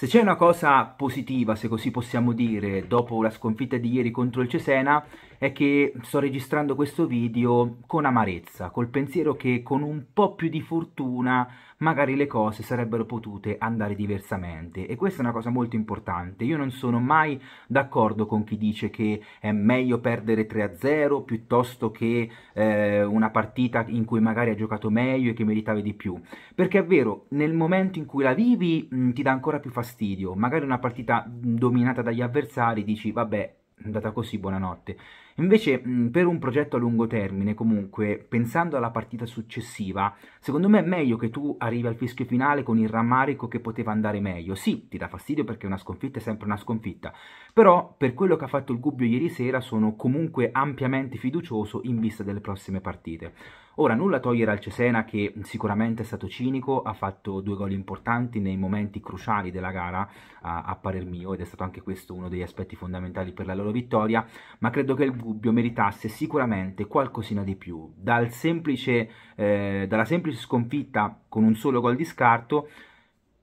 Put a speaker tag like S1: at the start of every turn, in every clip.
S1: Se c'è una cosa positiva, se così possiamo dire, dopo la sconfitta di ieri contro il Cesena, è che sto registrando questo video con amarezza, col pensiero che con un po' più di fortuna magari le cose sarebbero potute andare diversamente. E questa è una cosa molto importante. Io non sono mai d'accordo con chi dice che è meglio perdere 3-0 piuttosto che eh, una partita in cui magari hai giocato meglio e che meritavi di più. Perché è vero, nel momento in cui la vivi mh, mm, ti dà ancora più fastidio fastidio, magari una partita mm, dominata dagli avversari dici vabbè, è andata così, buonanotte. Invece mh, mm, per un progetto a lungo termine, comunque, pensando alla partita successiva, secondo me è meglio che tu arrivi al fischio finale con il rammarico che poteva andare meglio. Sì, ti dà fastidio perché una sconfitta è sempre una sconfitta, però per quello che ha fatto il Gubbio ieri sera sono comunque ampiamente fiducioso in vista delle prossime partite. Ora, nulla togliere al Cesena che sicuramente è stato cinico, ha fatto due gol importanti nei momenti cruciali della gara, a, a parer mio, ed è stato anche questo uno degli aspetti fondamentali per la loro vittoria, ma credo che il dubbio meritasse sicuramente qualcosina di più, Dal semplice, eh, dalla semplice sconfitta con un solo gol di scarto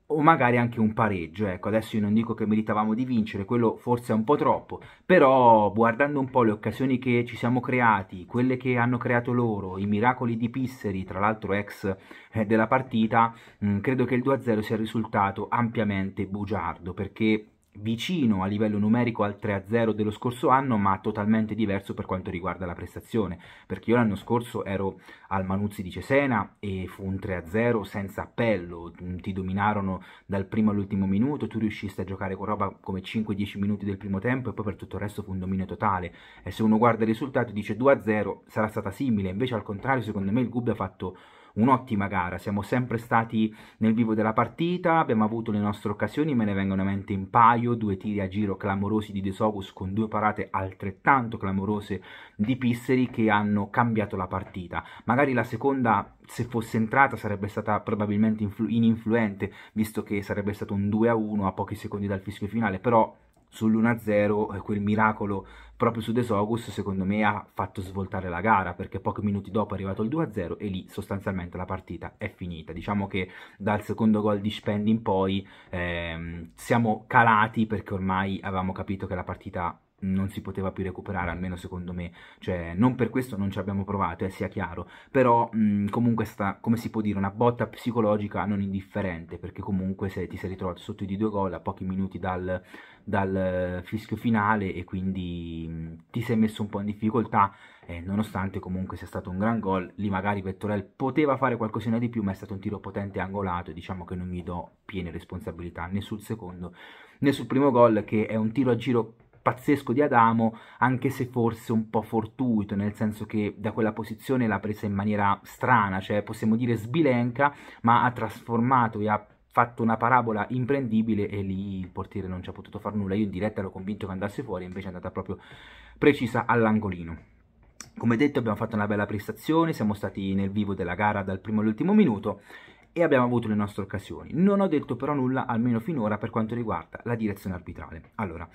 S1: o magari anche un pareggio, ecco adesso io non dico che meritavamo di vincere, quello forse è un po' troppo, però guardando un po' le occasioni che ci siamo creati, quelle che hanno creato loro, i miracoli di Pisseri, tra l'altro ex eh, della partita, mh, mm, credo che il 2-0 sia risultato ampiamente bugiardo, perché vicino a livello numerico al 3-0 dello scorso anno, ma totalmente diverso per quanto riguarda la prestazione, perché io l'anno scorso ero al Manuzzi di Cesena e fu un 3-0 senza appello, mm, ti dominarono dal primo all'ultimo minuto, tu riuscisti a giocare con roba come 5-10 minuti del primo tempo e poi per tutto il resto fu un dominio totale e se uno guarda i risultati dice 2-0 sarà stata simile, invece al contrario secondo me il Gubbio ha fatto un'ottima gara, siamo sempre stati nel vivo della partita, abbiamo avuto le nostre occasioni, me ne vengono in mente un paio, due tiri a giro clamorosi di De Sogus con due parate altrettanto clamorose di Pisseri che hanno cambiato la partita. Magari la seconda, se fosse entrata, sarebbe stata probabilmente influ- ininfluente, visto che sarebbe stato un 2-1 a, a pochi secondi dal fischio finale, però sull'1-0 eh, quel miracolo proprio su De Sogus secondo me ha fatto svoltare la gara perché pochi minuti dopo è arrivato il 2-0 e lì sostanzialmente la partita è finita diciamo che dal secondo gol di Spend in poi ehm, siamo calati perché ormai avevamo capito che la partita non si poteva più recuperare, almeno secondo me, cioè non per questo non ci abbiamo provato, eh, sia chiaro, però mh, comunque sta, come si può dire, una botta psicologica non indifferente, perché comunque se ti sei ritrovato sotto di due gol a pochi minuti dal, dal eh, fischio finale e quindi mh, ti sei messo un po' in difficoltà, eh, nonostante comunque sia stato un gran gol, lì magari Vettorel poteva fare qualcosina di più, ma è stato un tiro potente e angolato, diciamo che non gli do piene responsabilità né sul secondo né sul primo gol, che è un tiro a giro pazzesco di Adamo, anche se forse un po' fortuito, nel senso che da quella posizione l'ha presa in maniera strana, cioè possiamo dire sbilenca, ma ha trasformato e ha fatto una parabola imprendibile e lì il portiere non ci ha potuto far nulla. Io in diretta ero convinto che andasse fuori, invece è andata proprio precisa all'angolino. Come detto abbiamo fatto una bella prestazione, siamo stati nel vivo della gara dal primo all'ultimo minuto e abbiamo avuto le nostre occasioni. Non ho detto però nulla, almeno finora, per quanto riguarda la direzione arbitrale. Allora,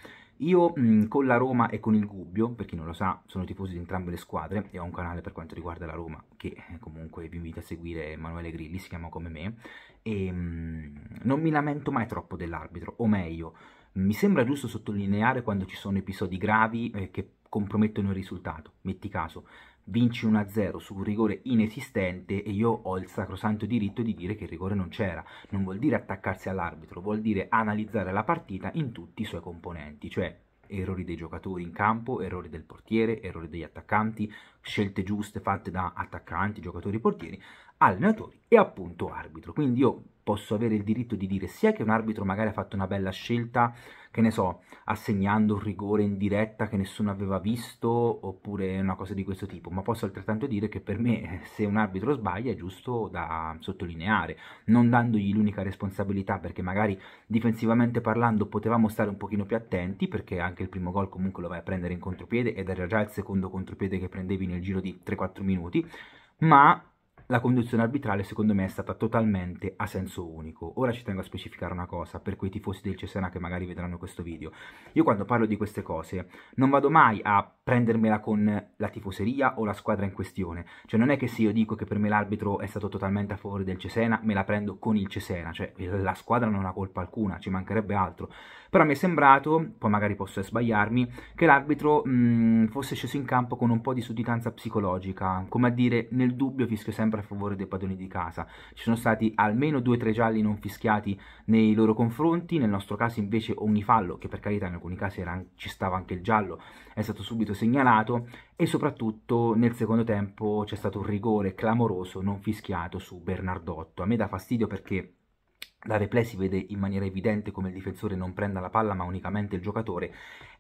S1: io mh, mm, con la Roma e con il Gubbio, per chi non lo sa, sono tifoso di entrambe le squadre e ho un canale per quanto riguarda la Roma che eh, comunque vi invito a seguire Emanuele Grilli, si chiama come me, e mh, mm, non mi lamento mai troppo dell'arbitro, o meglio, mi sembra giusto sottolineare quando ci sono episodi gravi eh, che compromettono il risultato. Metti caso, vinci 1-0 su un rigore inesistente e io ho il sacrosanto diritto di dire che il rigore non c'era. Non vuol dire attaccarsi all'arbitro, vuol dire analizzare la partita in tutti i suoi componenti, cioè errori dei giocatori in campo, errori del portiere, errori degli attaccanti, scelte giuste fatte da attaccanti, giocatori portieri, allenatori e appunto arbitro. Quindi io posso avere il diritto di dire sia che un arbitro magari ha fatto una bella scelta che ne so, assegnando un rigore in diretta che nessuno aveva visto oppure una cosa di questo tipo, ma posso altrettanto dire che per me eh, se un arbitro sbaglia è giusto da sottolineare, non dandogli l'unica responsabilità perché magari difensivamente parlando potevamo stare un pochino più attenti perché anche il primo gol comunque lo vai a prendere in contropiede ed era già il secondo contropiede che prendevi nel giro di 3-4 minuti, ma la conduzione arbitrale secondo me è stata totalmente a senso unico. Ora ci tengo a specificare una cosa per quei tifosi del Cesena che magari vedranno questo video. Io quando parlo di queste cose non vado mai a prendermela con la tifoseria o la squadra in questione. Cioè non è che se io dico che per me l'arbitro è stato totalmente a favore del Cesena, me la prendo con il Cesena, cioè la squadra non ha colpa alcuna, ci mancherebbe altro. Però mi è sembrato, poi magari posso sbagliarmi, che l'arbitro mh, fosse sceso in campo con un po' di sudditanza psicologica, come a dire nel dubbio fischio sempre a favore dei padroni di casa. Ci sono stati almeno due o tre gialli non fischiati nei loro confronti, nel nostro caso invece ogni fallo, che per carità in alcuni casi era, ci stava anche il giallo, è stato subito segnalato e soprattutto nel secondo tempo c'è stato un rigore clamoroso non fischiato su Bernardotto. A me dà fastidio perché da replay si vede in maniera evidente come il difensore non prenda la palla ma unicamente il giocatore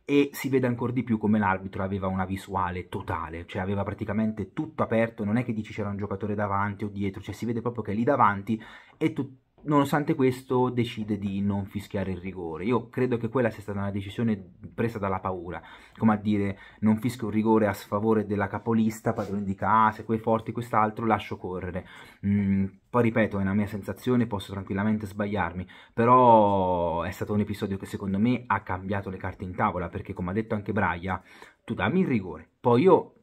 S1: e si vede ancora di più come l'arbitro aveva una visuale totale, cioè aveva praticamente tutto aperto, non è che dici c'era un giocatore davanti o dietro, cioè si vede proprio che è lì davanti e tutto nonostante questo decide di non fischiare il rigore. Io credo che quella sia stata una decisione presa dalla paura, come a dire non fischio il rigore a sfavore della capolista, padrone di casa, quei forti, quest'altro, lascio correre. Mm, poi ripeto, è una mia sensazione, posso tranquillamente sbagliarmi, però è stato un episodio che secondo me ha cambiato le carte in tavola, perché come ha detto anche Braia, tu dammi il rigore, poi io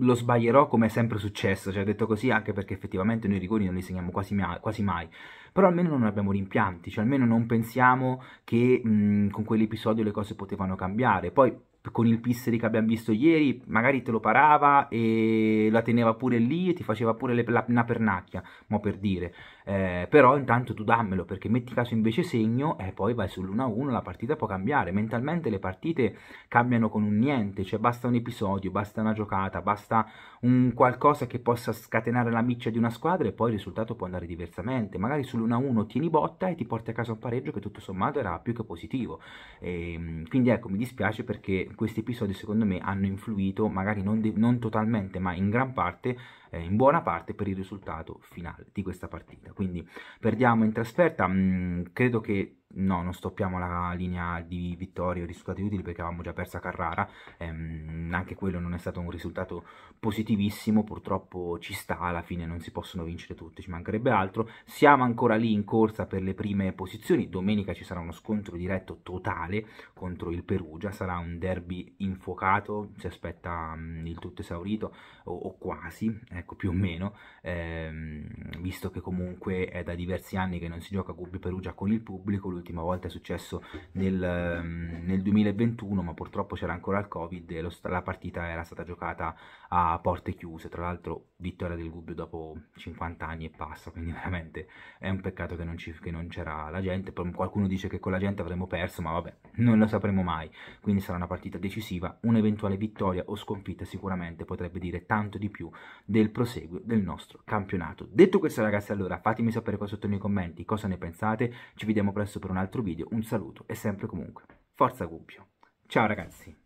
S1: lo sbaglierò come è sempre successo, cioè detto così anche perché effettivamente noi rigori non li segniamo quasi mai, quasi mai. però almeno non abbiamo rimpianti, cioè almeno non pensiamo che mh, mhmm, con quell'episodio le cose potevano cambiare, poi con il Pisseri che abbiamo visto ieri, magari te lo parava e la teneva pure lì e ti faceva pure le, la, una pernacchia, mo per dire. Eh, però intanto tu dammelo, perché metti caso invece segno e eh, poi vai sull'1-1, la partita può cambiare. Mentalmente le partite cambiano con un niente, cioè basta un episodio, basta una giocata, basta un qualcosa che possa scatenare la miccia di una squadra e poi il risultato può andare diversamente. Magari sull'1-1 tieni botta e ti porti a casa un pareggio che tutto sommato era più che positivo. E, ehm, quindi ecco, mi dispiace perché questi episodi secondo me hanno influito, magari non, de- non totalmente, ma in gran parte, eh, in buona parte, per il risultato finale di questa partita. Quindi perdiamo in trasferta, mh, mm, credo che no, non stoppiamo la linea di vittorie o risultati utili perché avevamo già perso a Carrara, ehm, anche quello non è stato un risultato positivissimo, purtroppo ci sta, alla fine non si possono vincere tutti, ci mancherebbe altro, siamo ancora lì in corsa per le prime posizioni, domenica ci sarà uno scontro diretto totale contro il Perugia, sarà un derby infuocato, si aspetta mh, mm, il tutto esaurito o, o, quasi, ecco più o meno, ehm, visto che comunque è da diversi anni che non si gioca a Gubbio Perugia con il pubblico, l'ultima volta è successo nel, ehm, nel 2021, ma purtroppo c'era ancora il Covid e lo, la partita era stata giocata a porte chiuse, tra l'altro vittoria del Gubbio dopo 50 anni e passa, quindi veramente è un peccato che non, ci, che non c'era la gente, qualcuno dice che con la gente avremmo perso, ma vabbè, non lo sapremo mai, quindi sarà una partita decisiva, un'eventuale vittoria o sconfitta sicuramente potrebbe dire tanto di più del proseguo del nostro campionato. Detto questo ragazzi, allora fatemi sapere qua sotto nei commenti cosa ne pensate, ci vediamo presto per un altro video, un saluto e sempre comunque, forza Gubbio. Ciao ragazzi!